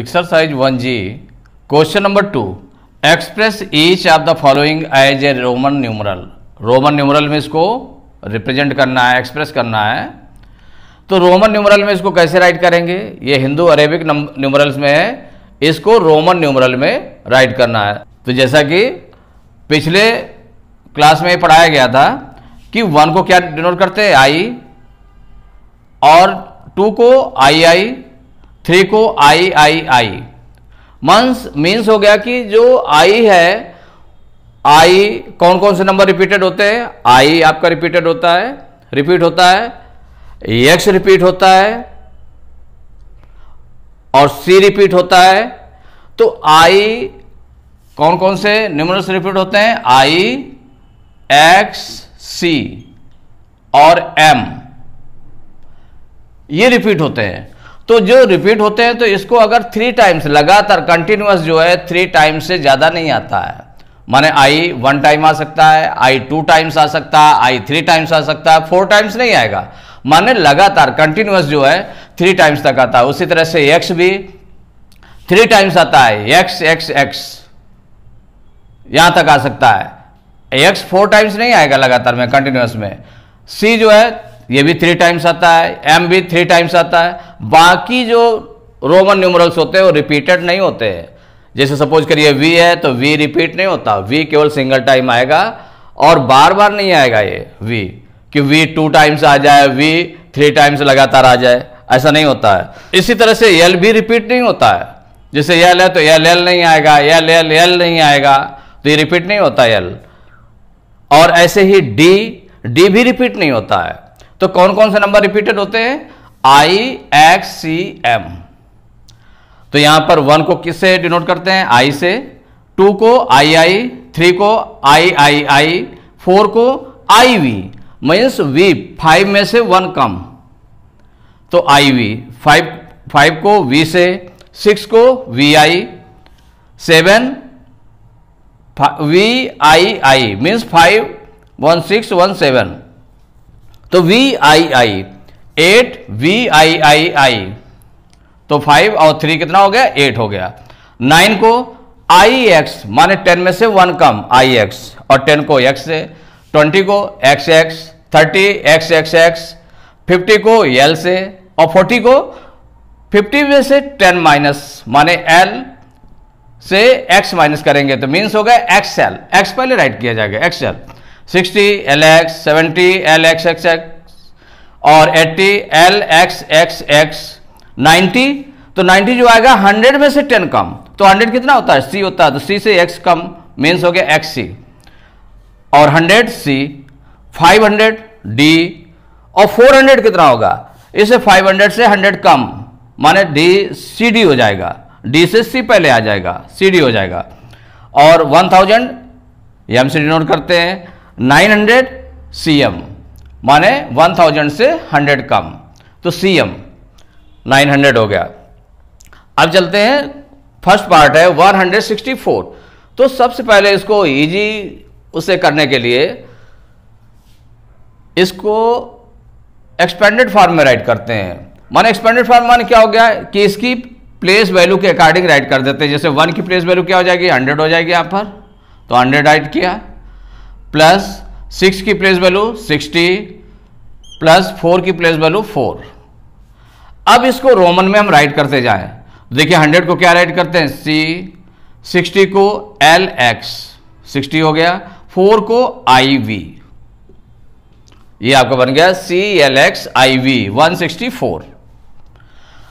exercise one G question number two express each of the following as a Roman numeral Roman numeral में इसको represent करना है express करना है तो रोमन न्यूमरल में इसको कैसे राइट करेंगे ये हिंदू अरेबिक न्यूमरल्स में है इसको रोमन न्यूमरल में राइट करना है तो जैसा कि पिछले क्लास में पढ़ाया गया था कि वन को क्या डिनोट करते हैं आई और टू को आई आई थ्री को आई आई आई मंस मीन्स हो गया कि जो आई है आई कौन कौन से नंबर रिपीटेड होते हैं आई आपका रिपीटेड होता है रिपीट होता है एक्स रिपीट होता है और सी रिपीट होता है तो आई कौन कौन से न्यूमरस रिपीट होते हैं आई एक्स सी और एम ये रिपीट होते हैं तो जो रिपीट होते हैं तो इसको अगर थ्री टाइम्स लगातार कंटिन्यूस जो है थ्री टाइम्स से ज़्यादा नहीं आता है माने आई वन टाइम आ सकता है आई टू टाइम्स आ सकता है आई थ्री टाइम्स आ सकता है फोर टाइम्स नहीं आएगा माने लगातार कंटिन्यूस जो है थ्री टाइम्स तक आता है उसी तरह से एक्स भी थ्री टाइम्स आता है एक्स एक्स एक्स यहां तक आ सकता है एक्स फोर टाइम्स नहीं आएगा लगातार में कंटिन्यूस में सी जो है ये भी थ्री टाइम्स आता है एम भी थ्री टाइम्स आता है बाकी जो रोमन न्यूमरल्स होते हैं वो रिपीटेड नहीं होते हैं जैसे सपोज करिए वी है तो वी रिपीट नहीं होता वी केवल सिंगल टाइम आएगा और बार बार नहीं आएगा ये वी कि वी टू टाइम्स आ जाए वी थ्री टाइम्स लगातार आ जाए ऐसा नहीं होता है इसी तरह से एल भी रिपीट नहीं होता है जैसे एल है तो एल एल नहीं आएगा एल एल एल नहीं आएगा तो ये रिपीट नहीं होता एल और ऐसे ही डी डी भी रिपीट नहीं होता है तो कौन कौन से नंबर रिपीटेड होते हैं आई एक्स सी एम तो यहां पर वन को किससे डिनोट करते हैं आई से टू को आई आई थ्री को आई आई आई फोर को I V means V five में से वन कम तो आई वी फाइव फाइव को वी से सिक्स को V I seven V I I means five one six one seven तो V I I eight V I I I तो five और थ्री कितना हो गया एट हो गया नाइन को आई एक्स माने टेन में से वन कम आई एक्स और टेन को एक्स से ट्वेंटी को X X thirty X X X fifty को एल से और फोर्टी को फिफ्टी में से टेन माइनस माने एल से एक्स माइनस करेंगे तो मीन्स होगा एक्स एल एक्स पहले राइट किया जाएगा X L sixty L X seventy L X X X और eighty L X X X ninety तो नाइन्टी जो आएगा हंड्रेड में से टेन कम तो हंड्रेड कितना होता है सी होता है तो सी से एक्स कम मीन्स हो गया एक्स सी और hundred C five hundred D और फोर हंड्रेड कितना होगा इसे फाइव हंड्रेड से हंड्रेड कम माने डी सी डी हो जाएगा डी से सी पहले आ जाएगा सी डी हो जाएगा और वन थाउजेंड ये हमसे डिनोट करते हैं 900 एम माने 1000 से 100 कम तो नाइन 900 हो गया अब चलते हैं फर्स्ट पार्ट है 164 तो सबसे पहले इसको इजी उसे करने के लिए इसको एक्सपेंडेड फॉर्म में राइट करते हैं माने एक्सपेंडेड फॉर्म माने क्या हो गया कि इसकी प्लेस वैल्यू के अकॉर्डिंग राइट कर देते हैं जैसे वन की प्लेस वैल्यू क्या हो जाएगी हंड्रेड हो जाएगी यहाँ पर तो हंड्रेड राइट किया प्लस सिक्स की place value sixty plus four की प्लेस वैल्यू फोर अब इसको रोमन में हम राइट करते जाए देखिए हंड्रेड को क्या राइट करते हैं सी सिक्सटी को एल एक्स सिक्सटी हो गया फोर को आई वी ये आपका बन गया C L X I V one sixty four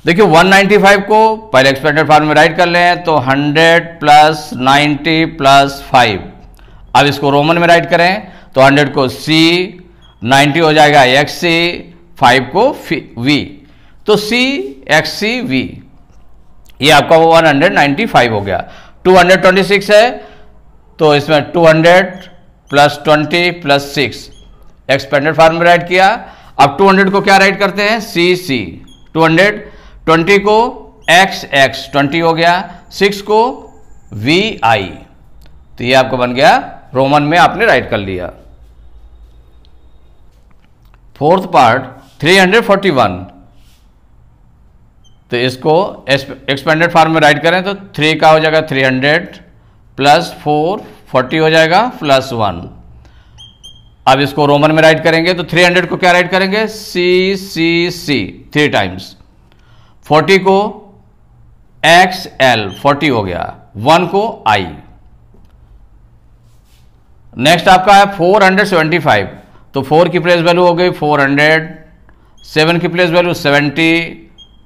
देखिए 195 को पहले एक्सपेंडेड फॉर्म में राइट कर लें तो 100 प्लस 90 प्लस फाइव अब इसको रोमन में राइट करें तो 100 को C 90 हो जाएगा एक्स सी फाइव को V तो C एक्स सी वी ये आपका 195 हो गया 226 है तो इसमें 200 plus twenty plus six expanded form में राइट किया अब 200 को क्या राइट करते हैं सी सी 200 20 को एक्स एक्स ट्वेंटी हो गया सिक्स को वी आई तो ये आपको बन गया रोमन में आपने राइट कर लिया फोर्थ पार्ट 341 तो इसको एक्सपेंडेड फॉर्म में राइट करें तो थ्री का हो जाएगा 300 प्लस फोर फोर्टी हो जाएगा प्लस वन अब इसको रोमन में राइट करेंगे तो 300 को क्या राइट करेंगे सी सी सी थ्री टाइम्स 40 को एक्स एल फोर्टी हो गया वन को आई नेक्स्ट आपका है फोर हंड्रेड सेवेंटी फाइव तो फोर की प्लेस वैल्यू हो गई फोर हंड्रेड सेवन की place value seventy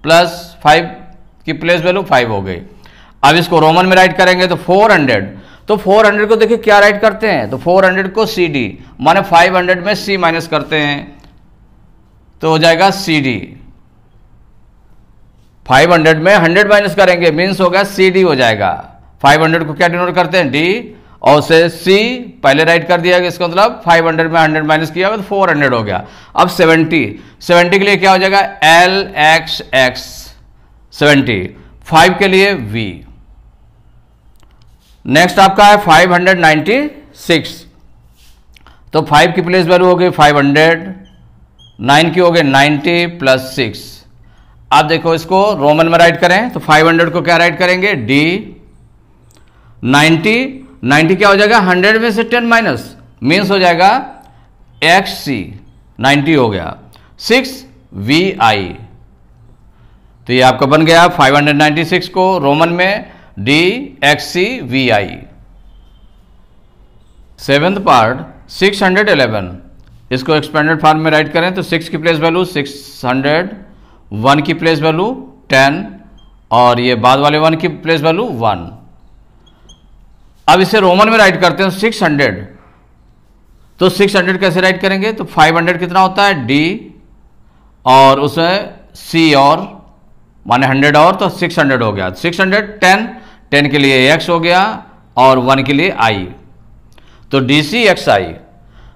plus five की प्लेस वैल्यू फाइव हो गई अब इसको रोमन में राइट करेंगे तो फोर हंड्रेड तो 400 को देखिए क्या राइट करते हैं तो 400 को सी डी माने फाइव में सी माइनस करते हैं तो हो जाएगा सी डी फाइव में 100 माइनस करेंगे मीन्स होगा सी डी हो जाएगा 500 को क्या डिनोट करते हैं डी और उसे सी पहले राइट कर दिया गया इसका मतलब 500 में 100 माइनस किया तो मतलब 400 हो गया अब 70 70 के लिए क्या हो जाएगा L X X seventy five के लिए वी नेक्स्ट आपका है 596 तो फाइव की प्लेस वैल्यू हो गई 500 नाइन की हो गई 90 प्लस सिक्स आप देखो इसको रोमन में राइट करें तो 500 को क्या राइट करेंगे डी 90 90 क्या हो जाएगा 100 में से 10 माइनस मीन्स हो जाएगा एक्स सी नाइन्टी हो गया सिक्स वी आई तो ये आपका बन गया 596 को रोमन में D X C V I seventh part 611 इसको एक्सपेंडेड फॉर्म में राइट करें तो सिक्स की place value six hundred one की प्लेस वैल्यू टेन और ये बाद वाले वन की प्लेस वैल्यू वन अब इसे रोमन में राइट करते हैं सिक्स हंड्रेड तो सिक्स हंड्रेड कैसे राइट करेंगे तो फाइव हंड्रेड कितना होता है डी और उसमें सी और माने हंड्रेड और तो सिक्स हंड्रेड हो गया सिक्स हंड्रेड टेन टेन के लिए एक्स हो गया और वन के लिए आई तो डी सी एक्स आई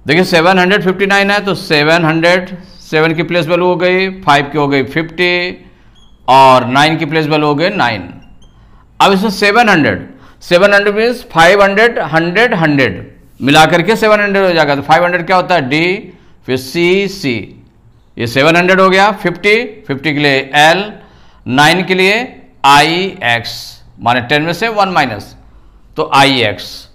देखिए सेवन हंड्रेड फिफ्टी नाइन है तो सेवन हंड्रेड सेवन की प्लेस वैल्यू हो गई फाइव की हो गई फिफ्टी और नाइन की प्लेस वैल्यू हो गई नाइन अब इसमें seven hundred seven hundred means five hundred hundred hundred मिला करके सेवन हंड्रेड हो जाएगा तो फाइव हंड्रेड क्या होता है डी फिर सी सी ये सेवन हंड्रेड हो गया फिफ्टी फिफ्टी के लिए एल नाइन के लिए आई एक्स माने टेन में से वन माइनस तो आई एक्स